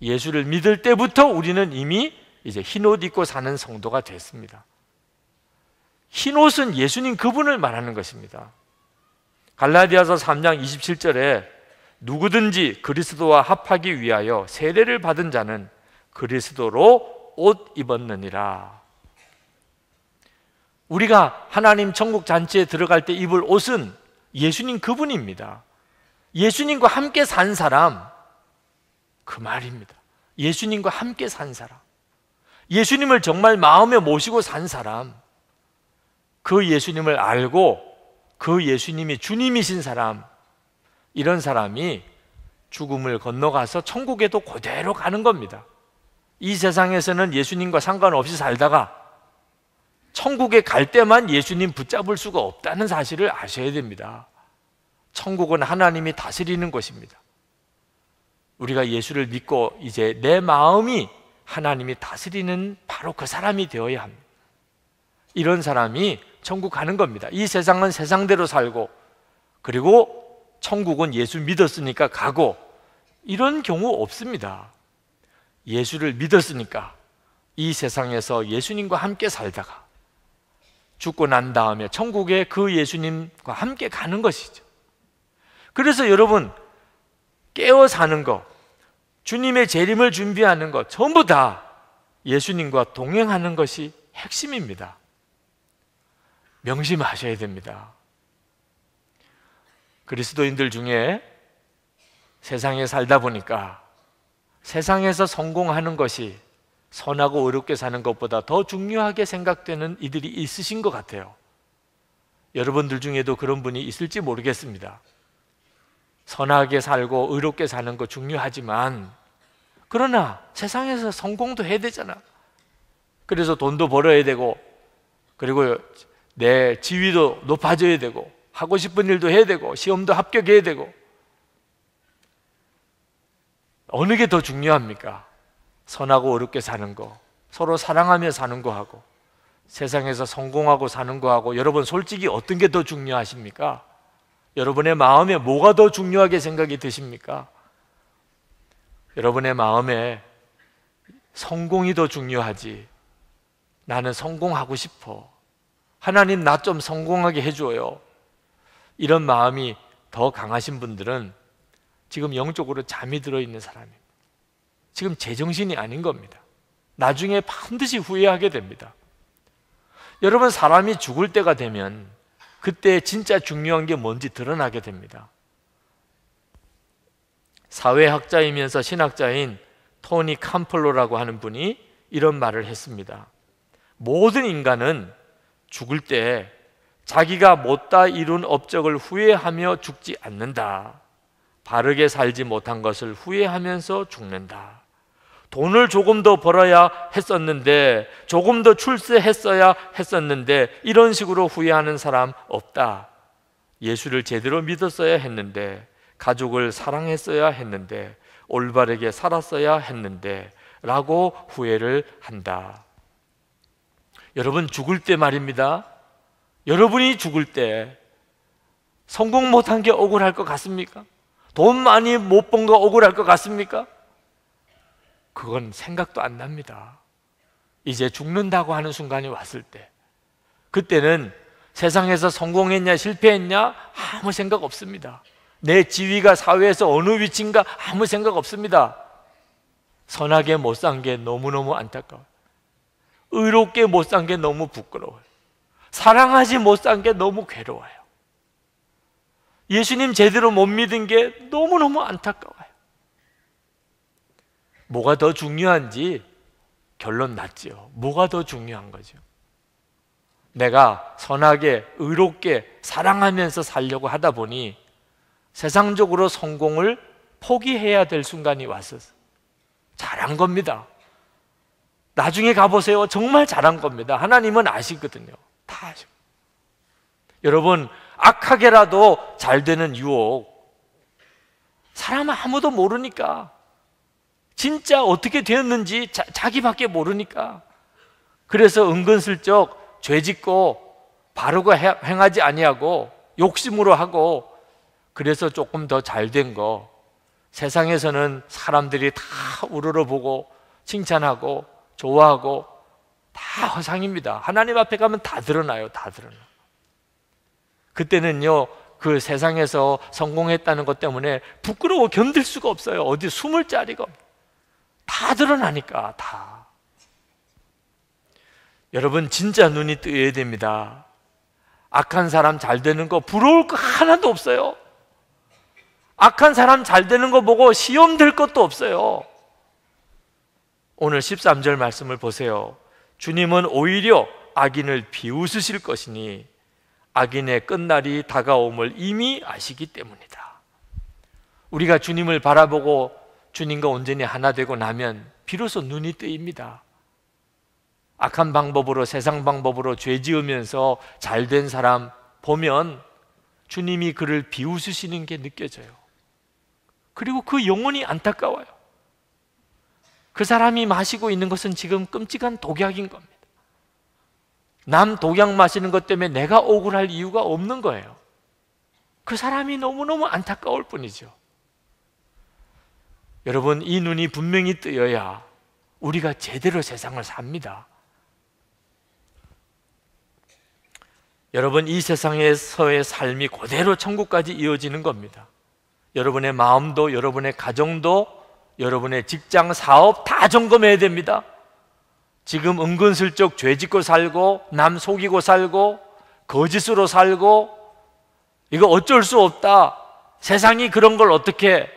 예수를 믿을 때부터 우리는 이미 이제 흰 옷 입고 사는 성도가 됐습니다. 흰 옷은 예수님 그분을 말하는 것입니다. 갈라디아서 3장 27절에 누구든지 그리스도와 합하기 위하여 세례를 받은 자는 그리스도로 옷 입었느니라. 우리가 하나님 천국 잔치에 들어갈 때 입을 옷은 예수님 그분입니다. 예수님과 함께 산 사람 그 말입니다. 예수님과 함께 산 사람. 예수님을 정말 마음에 모시고 산 사람. 그 예수님을 알고 그 예수님이 주님이신 사람. 이런 사람이 죽음을 건너가서 천국에도 그대로 가는 겁니다. 이 세상에서는 예수님과 상관없이 살다가 천국에 갈 때만 예수님 붙잡을 수가 없다는 사실을 아셔야 됩니다. 천국은 하나님이 다스리는 곳입니다. 우리가 예수를 믿고 이제 내 마음이 하나님이 다스리는 바로 그 사람이 되어야 합니다. 이런 사람이 천국 가는 겁니다. 이 세상은 세상대로 살고 그리고 천국은 예수 믿었으니까 가고 이런 경우 없습니다. 예수를 믿었으니까 이 세상에서 예수님과 함께 살다가 죽고 난 다음에 천국에 그 예수님과 함께 가는 것이죠. 그래서 여러분 깨어 사는 것, 주님의 재림을 준비하는 것 전부 다 예수님과 동행하는 것이 핵심입니다. 명심하셔야 됩니다. 그리스도인들 중에 세상에 살다 보니까 세상에서 성공하는 것이 선하고 어렵게 사는 것보다 더 중요하게 생각되는 이들이 있으신 것 같아요. 여러분들 중에도 그런 분이 있을지 모르겠습니다. 선하게 살고 의롭게 사는 거 중요하지만 그러나 세상에서 성공도 해야 되잖아. 그래서 돈도 벌어야 되고 그리고 내 지위도 높아져야 되고 하고 싶은 일도 해야 되고 시험도 합격해야 되고 어느 게 더 중요합니까? 선하고 어렵게 사는 거, 서로 사랑하며 사는 거 하고 세상에서 성공하고 사는 거 하고 여러분 솔직히 어떤 게 더 중요하십니까? 여러분의 마음에 뭐가 더 중요하게 생각이 드십니까? 여러분의 마음에 성공이 더 중요하지. 나는 성공하고 싶어. 하나님 나 좀 성공하게 해줘요. 이런 마음이 더 강하신 분들은 지금 영적으로 잠이 들어있는 사람입니다. 지금 제정신이 아닌 겁니다. 나중에 반드시 후회하게 됩니다. 여러분, 사람이 죽을 때가 되면 그때 진짜 중요한 게 뭔지 드러나게 됩니다. 사회학자이면서 신학자인 토니 캄플로라고 하는 분이 이런 말을 했습니다. 모든 인간은 죽을 때 자기가 못다 이룬 업적을 후회하며 죽지 않는다. 바르게 살지 못한 것을 후회하면서 죽는다. 돈을 조금 더 벌어야 했었는데 조금 더 출세했어야 했었는데 이런 식으로 후회하는 사람 없다. 예수를 제대로 믿었어야 했는데 가족을 사랑했어야 했는데 올바르게 살았어야 했는데 라고 후회를 한다. 여러분 죽을 때 말입니다. 여러분이 죽을 때 성공 못한 게 억울할 것 같습니까? 돈 많이 못 번 거 억울할 것 같습니까? 그건 생각도 안 납니다. 이제 죽는다고 하는 순간이 왔을 때. 그때는 세상에서 성공했냐 실패했냐 아무 생각 없습니다. 내 지위가 사회에서 어느 위치인가 아무 생각 없습니다. 선하게 못 산 게 너무너무 안타까워요. 의롭게 못 산 게 너무 부끄러워요. 사랑하지 못 산 게 너무 괴로워요. 예수님 제대로 못 믿은 게 너무너무 안타까워요. 뭐가 더 중요한지 결론 났지요. 뭐가 더 중요한 거죠? 내가 선하게, 의롭게, 사랑하면서 살려고 하다 보니 세상적으로 성공을 포기해야 될 순간이 왔었어. 잘한 겁니다. 나중에 가보세요. 정말 잘한 겁니다. 하나님은 아시거든요. 다아시 여러분, 악하게라도 잘 되는 유혹. 사람 아무도 모르니까 진짜 어떻게 되었는지 자, 자기밖에 모르니까 그래서 은근슬쩍 죄짓고 바로가 행하지 아니하고 욕심으로 하고 그래서 조금 더 잘된거 세상에서는 사람들이 다 우러러 보고 칭찬하고 좋아하고 다 허상입니다. 하나님 앞에 가면 다 드러나요. 다 드러나. 그때는요. 그 세상에서 성공했다는 것 때문에 부끄러워 견딜 수가 없어요. 어디 숨을 자리가 없어요. 다 드러나니까 다. 여러분 진짜 눈이 뜨여야 됩니다. 악한 사람 잘 되는 거 부러울 거 하나도 없어요. 악한 사람 잘 되는 거 보고 시험 될 것도 없어요. 오늘 13절 말씀을 보세요. 주님은 오히려 악인을 비웃으실 것이니 악인의 끝날이 다가옴을 이미 아시기 때문이다. 우리가 주님을 바라보고 주님과 온전히 하나 되고 나면 비로소 눈이 뜨입니다. 악한 방법으로 세상 방법으로 죄 지으면서 잘된 사람 보면 주님이 그를 비웃으시는 게 느껴져요. 그리고 그 영혼이 안타까워요. 그 사람이 마시고 있는 것은 지금 끔찍한 독약인 겁니다. 남 독약 마시는 것 때문에 내가 억울할 이유가 없는 거예요. 그 사람이 너무너무 안타까울 뿐이죠. 여러분, 이 눈이 분명히 뜨여야 우리가 제대로 세상을 삽니다. 여러분, 이 세상에서의 삶이 그대로 천국까지 이어지는 겁니다. 여러분의 마음도, 여러분의 가정도, 여러분의 직장, 사업 다 점검해야 됩니다. 지금 은근슬쩍 죄 짓고 살고, 남 속이고 살고, 거짓으로 살고, 이거 어쩔 수 없다. 세상이 그런 걸 어떻게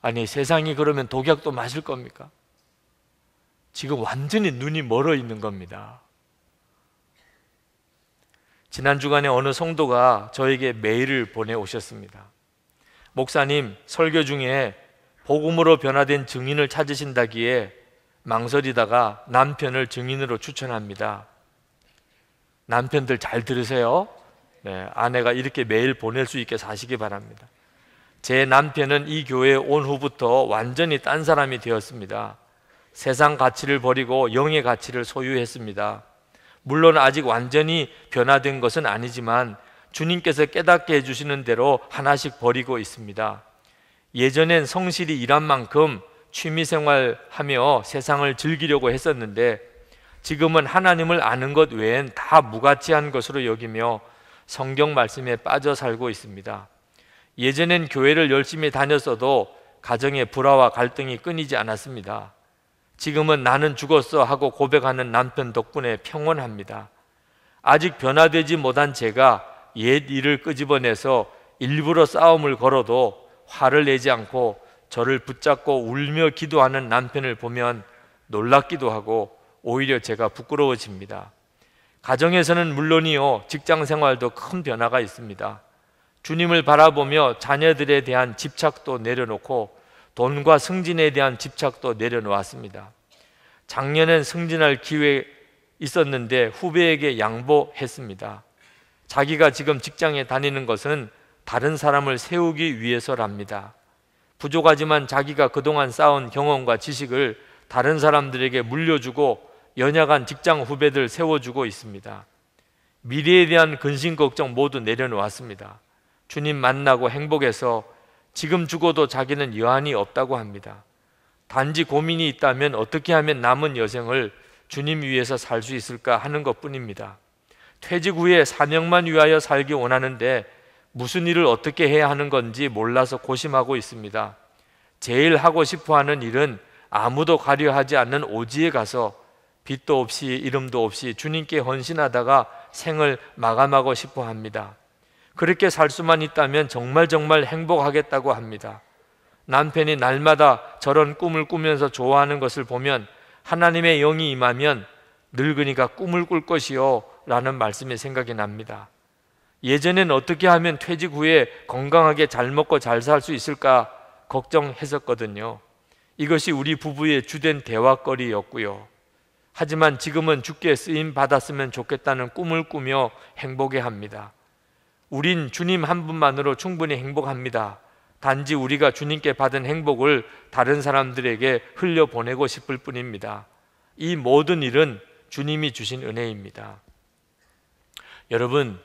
아니 세상이 그러면 독약도 마실 겁니까? 지금 완전히 눈이 멀어 있는 겁니다. 지난 주간에 어느 성도가 저에게 메일을 보내 오셨습니다. 목사님, 설교 중에 복음으로 변화된 증인을 찾으신다기에 망설이다가 남편을 증인으로 추천합니다. 남편들 잘 들으세요. 네, 아내가 이렇게 메일 보낼 수 있게 사시기 바랍니다. 제 남편은 이 교회에 온 후부터 완전히 딴 사람이 되었습니다. 세상 가치를 버리고 영의 가치를 소유했습니다. 물론 아직 완전히 변화된 것은 아니지만 주님께서 깨닫게 해주시는 대로 하나씩 버리고 있습니다. 예전엔 성실히 일한 만큼 취미생활 하며 세상을 즐기려고 했었는데 지금은 하나님을 아는 것 외엔 다 무가치한 것으로 여기며 성경 말씀에 빠져 살고 있습니다. 예전엔 교회를 열심히 다녔어도 가정의 불화와 갈등이 끊이지 않았습니다. 지금은 나는 죽었어 하고 고백하는 남편 덕분에 평온합니다. 아직 변화되지 못한 제가 옛 일을 끄집어내서 일부러 싸움을 걸어도 화를 내지 않고 저를 붙잡고 울며 기도하는 남편을 보면 놀랍기도 하고 오히려 제가 부끄러워집니다. 가정에서는 물론이요, 직장 생활도 큰 변화가 있습니다. 주님을 바라보며 자녀들에 대한 집착도 내려놓고 돈과 승진에 대한 집착도 내려놓았습니다. 작년엔 승진할 기회 있었는데 후배에게 양보했습니다. 자기가 지금 직장에 다니는 것은 다른 사람을 세우기 위해서랍니다. 부족하지만 자기가 그동안 쌓은 경험과 지식을 다른 사람들에게 물려주고 연약한 직장 후배들 세워주고 있습니다. 미래에 대한 근심 걱정 모두 내려놓았습니다. 주님 만나고 행복해서 지금 죽어도 자기는 여한이 없다고 합니다. 단지 고민이 있다면 어떻게 하면 남은 여생을 주님 위해서 살 수 있을까 하는 것 뿐입니다. 퇴직 후에 사명만 위하여 살기 원하는데 무슨 일을 어떻게 해야 하는 건지 몰라서 고심하고 있습니다. 제일 하고 싶어 하는 일은 아무도 가려하지 않는 오지에 가서 빚도 없이 이름도 없이 주님께 헌신하다가 생을 마감하고 싶어 합니다. 그렇게 살 수만 있다면 정말 정말 행복하겠다고 합니다. 남편이 날마다 저런 꿈을 꾸면서 좋아하는 것을 보면 하나님의 영이 임하면 늙으니까 꿈을 꿀 것이요 라는 말씀이 생각이 납니다. 예전엔 어떻게 하면 퇴직 후에 건강하게 잘 먹고 잘 살 수 있을까 걱정했었거든요. 이것이 우리 부부의 주된 대화거리였고요. 하지만 지금은 죽게 쓰임 받았으면 좋겠다는 꿈을 꾸며 행복해 합니다. 우린 주님 한 분만으로 충분히 행복합니다. 단지 우리가 주님께 받은 행복을 다른 사람들에게 흘려보내고 싶을 뿐입니다. 이 모든 일은 주님이 주신 은혜입니다. 여러분,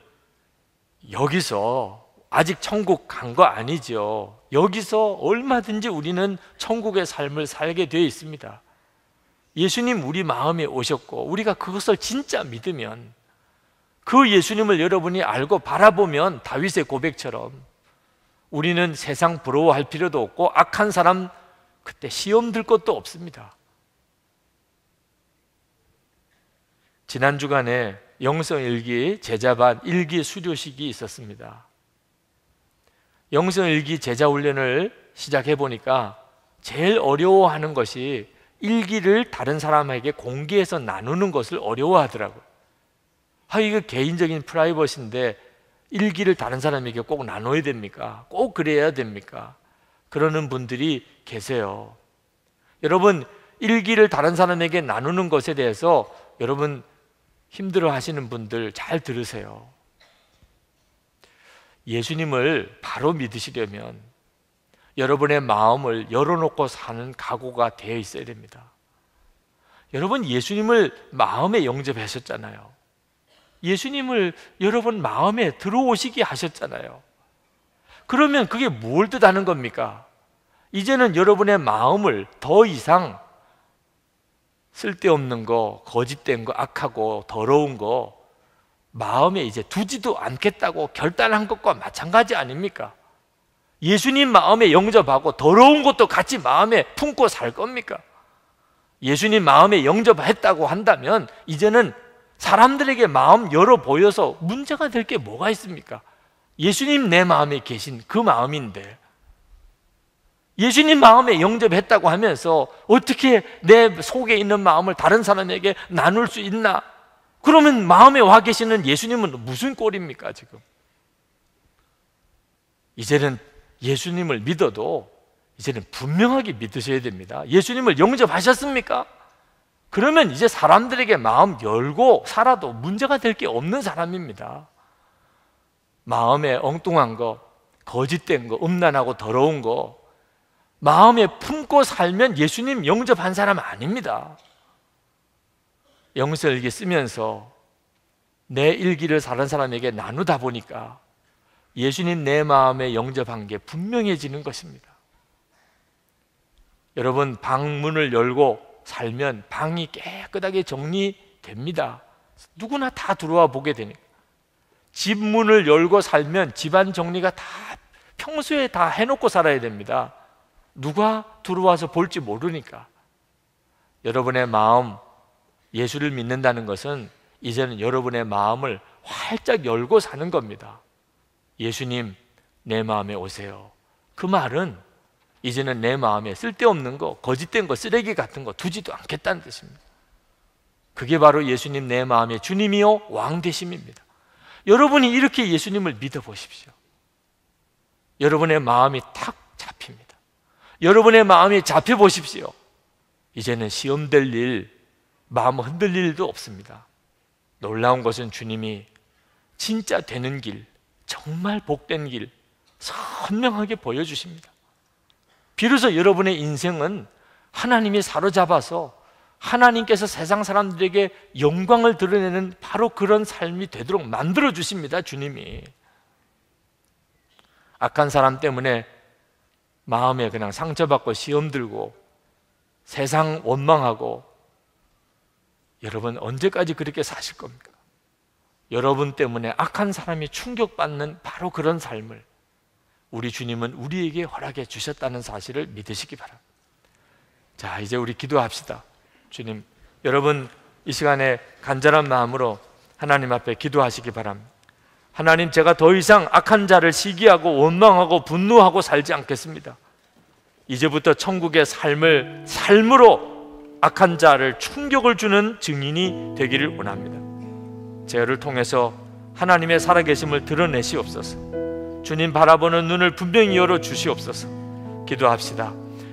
여기서 아직 천국 간 거 아니죠. 여기서 얼마든지 우리는 천국의 삶을 살게 되어 있습니다. 예수님 우리 마음에 오셨고, 우리가 그것을 진짜 믿으면 그 예수님을 여러분이 알고 바라보면 다윗의 고백처럼 우리는 세상 부러워할 필요도 없고 악한 사람 그때 시험 들 것도 없습니다. 지난 주간에 영성 일기 제자반 일기 수료식이 있었습니다. 영성 일기 제자 훈련을 시작해 보니까 제일 어려워하는 것이 일기를 다른 사람에게 공개해서 나누는 것을 어려워하더라고요. 아, 이거 개인적인 프라이버시인데 일기를 다른 사람에게 꼭 나눠야 됩니까? 꼭 그래야 됩니까? 그러는 분들이 계세요. 여러분, 일기를 다른 사람에게 나누는 것에 대해서 여러분 힘들어 하시는 분들 잘 들으세요. 예수님을 바로 믿으시려면 여러분의 마음을 열어놓고 사는 각오가 되어 있어야 됩니다. 여러분 예수님을 마음에 영접하셨잖아요. 예수님을 여러분 마음에 들어오시게 하셨잖아요. 그러면 그게 뭘 뜻하는 겁니까? 이제는 여러분의 마음을 더 이상 쓸데없는 거, 거짓된 거, 악하고 더러운 거 마음에 이제 두지도 않겠다고 결단한 것과 마찬가지 아닙니까? 예수님 마음에 영접하고 더러운 것도 같이 마음에 품고 살 겁니까? 예수님 마음에 영접했다고 한다면 이제는 사람들에게 마음 열어 보여서 문제가 될 게 뭐가 있습니까? 예수님 내 마음에 계신 그 마음인데 예수님 마음에 영접했다고 하면서 어떻게 내 속에 있는 마음을 다른 사람에게 나눌 수 있나? 그러면 마음에 와 계시는 예수님은 무슨 꼴입니까, 지금? 이제는 예수님을 믿어도 이제는 분명하게 믿으셔야 됩니다. 예수님을 영접하셨습니까? 그러면 이제 사람들에게 마음 열고 살아도 문제가 될 게 없는 사람입니다. 마음에 엉뚱한 거, 거짓된 거, 음란하고 더러운 거, 마음에 품고 살면 예수님 영접한 사람 아닙니다. 영서일기 쓰면서 내 일기를 다른 사람에게 나누다 보니까 예수님 내 마음에 영접한 게 분명해지는 것입니다. 여러분, 방문을 열고 살면 방이 깨끗하게 정리됩니다. 누구나 다 들어와 보게 되니까. 집 문을 열고 살면 집안 정리가 다 평소에 다 해놓고 살아야 됩니다. 누가 들어와서 볼지 모르니까. 여러분의 마음, 예수를 믿는다는 것은 이제는 여러분의 마음을 활짝 열고 사는 겁니다. 예수님, 내 마음에 오세요. 그 말은 이제는 내 마음에 쓸데없는 거, 거짓된 거, 쓰레기 같은 거 두지도 않겠다는 뜻입니다. 그게 바로 예수님 내 마음의 주님이요 왕되심입니다. 여러분이 이렇게 예수님을 믿어보십시오. 여러분의 마음이 탁 잡힙니다. 여러분의 마음이 잡혀보십시오. 이제는 시험될 일, 마음 흔들릴 일도 없습니다. 놀라운 것은 주님이 진짜 되는 길, 정말 복된 길, 선명하게 보여주십니다. 비로소 여러분의 인생은 하나님이 사로잡아서 하나님께서 세상 사람들에게 영광을 드러내는 바로 그런 삶이 되도록 만들어 주십니다, 주님이. 악한 사람 때문에 마음에 그냥 상처받고 시험 들고 세상 원망하고 여러분 언제까지 그렇게 사실 겁니까? 여러분 때문에 악한 사람이 충격받는 바로 그런 삶을 우리 주님은 우리에게 허락해 주셨다는 사실을 믿으시기 바랍니다. 자, 이제 우리 기도합시다. 주님, 여러분 이 시간에 간절한 마음으로 하나님 앞에 기도하시기 바랍니다. 하나님, 제가 더 이상 악한 자를 시기하고 원망하고 분노하고 살지 않겠습니다. 이제부터 천국의 삶을 삶으로 악한 자를 충격을 주는 증인이 되기를 원합니다. 제를 통해서 하나님의 살아계심을 드러내시옵소서. 주님 바라보는 눈을 분명히 열어 주시옵소서. 기도합시다.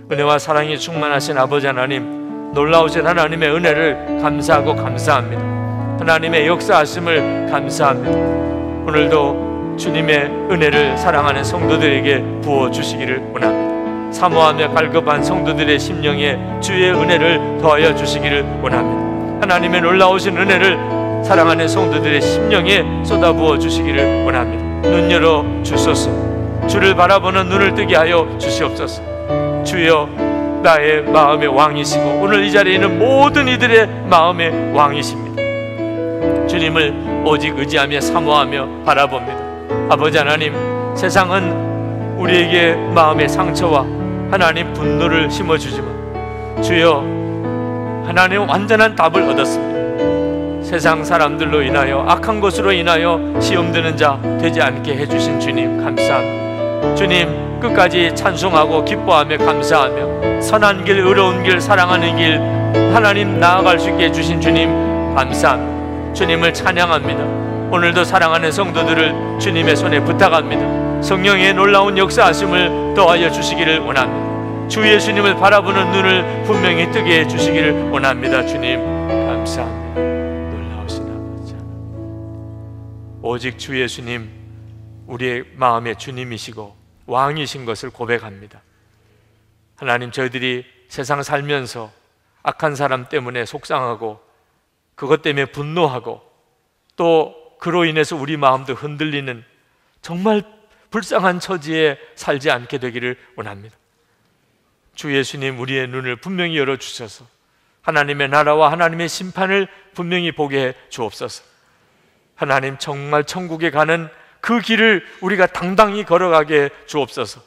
은혜와 사랑이 충만하신 아버지 하나님, 놀라우신 하나님의 은혜를 감사하고 감사합니다. 하나님의 역사하심을 감사합니다. 오늘도 주님의 은혜를 사랑하는 성도들에게 부어 주시기를 원합니다. 사모하며 갈급한 성도들의 심령에 주의 은혜를 더하여 주시기를 원합니다. 하나님의 놀라우신 은혜를 사랑하는 성도들의 심령에 쏟아부어 주시기를 원합니다. 눈 열어 주소서 주를 바라보는 눈을 뜨게 하여 주시옵소서 주여 나의 마음의 왕이시고 오늘 이 자리에 있는 모든 이들의 마음의 왕이십니다 주님을 오직 의지하며 사모하며 바라봅니다 아버지 하나님 세상은 우리에게 마음의 상처와 하나님 분노를 심어주지만 주여 하나님 완전한 답을 얻었습니다 세상 사람들로 인하여 악한 것으로 인하여 시험되는 자 되지 않게 해주신 주님 감사합니다. 주님 끝까지 찬송하고 기뻐하며 감사하며 선한 길, 의로운 길, 사랑하는 길 하나님 나아갈 수 있게 해주신 주님 감사합니다. 주님을 찬양합니다. 오늘도 사랑하는 성도들을 주님의 손에 부탁합니다. 성령의 놀라운 역사하심을 더하여 주시기를 원합니다. 주 예수님을 바라보는 눈을 분명히 뜨게 해주시기를 원합니다. 주님, 감사합니다. 오직 주 예수님 우리의 마음의 주님이시고 왕이신 것을 고백합니다. 하나님 저희들이 세상 살면서 악한 사람 때문에 속상하고 그것 때문에 분노하고 또 그로 인해서 우리 마음도 흔들리는 정말 불쌍한 처지에 살지 않게 되기를 원합니다. 주 예수님 우리의 눈을 분명히 열어 주셔서 하나님의 나라와 하나님의 심판을 분명히 보게 해 주옵소서. 하나님 정말 천국에 가는 그 길을 우리가 당당히 걸어가게 주옵소서.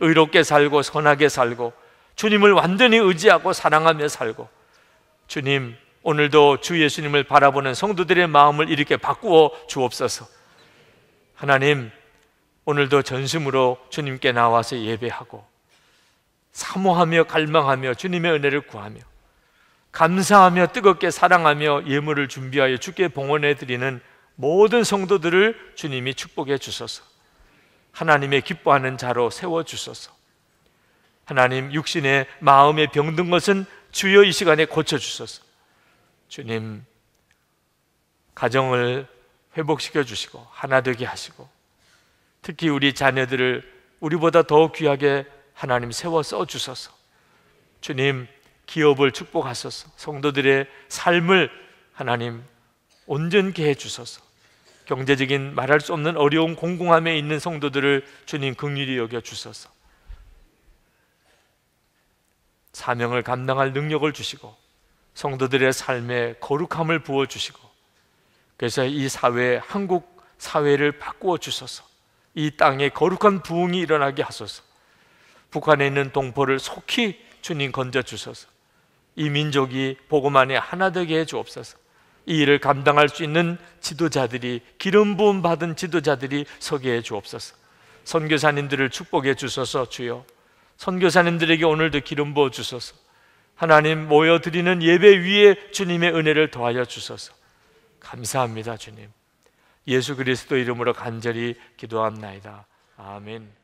의롭게 살고 선하게 살고 주님을 완전히 의지하고 사랑하며 살고 주님 오늘도 주 예수님을 바라보는 성도들의 마음을 이렇게 바꾸어 주옵소서. 하나님 오늘도 전심으로 주님께 나와서 예배하고 사모하며 갈망하며 주님의 은혜를 구하며 감사하며 뜨겁게 사랑하며 예물을 준비하여 주께 봉헌해 드리는 모든 성도들을 주님이 축복해 주소서. 하나님의 기뻐하는 자로 세워 주소서. 하나님 육신의 마음에 병든 것은 주여 이 시간에 고쳐 주소서. 주님 가정을 회복시켜 주시고 하나 되게 하시고 특히 우리 자녀들을 우리보다 더 귀하게 하나님 세워 써 주소서. 주님 기업을 축복하소서. 성도들의 삶을 하나님 온전케 해주소서. 경제적인 말할 수 없는 어려운 공공함에 있는 성도들을 주님 긍휼히 여겨 주소서. 사명을 감당할 능력을 주시고 성도들의 삶에 거룩함을 부어 주시고 그래서 이 사회 한국 사회를 바꾸어 주소서. 이 땅에 거룩한 부흥이 일어나게 하소서. 북한에 있는 동포를 속히 주님 건져 주소서. 이 민족이 복음 안에 하나 되게 해 주옵소서. 이 일을 감당할 수 있는 지도자들이 기름 부음 받은 지도자들이 서게 해 주옵소서. 선교사님들을 축복해 주소서 주여. 선교사님들에게 오늘도 기름 부어 주소서. 하나님 모여 드리는 예배 위에 주님의 은혜를 더하여 주소서. 감사합니다, 주님. 예수 그리스도 이름으로 간절히 기도합나이다. 아멘.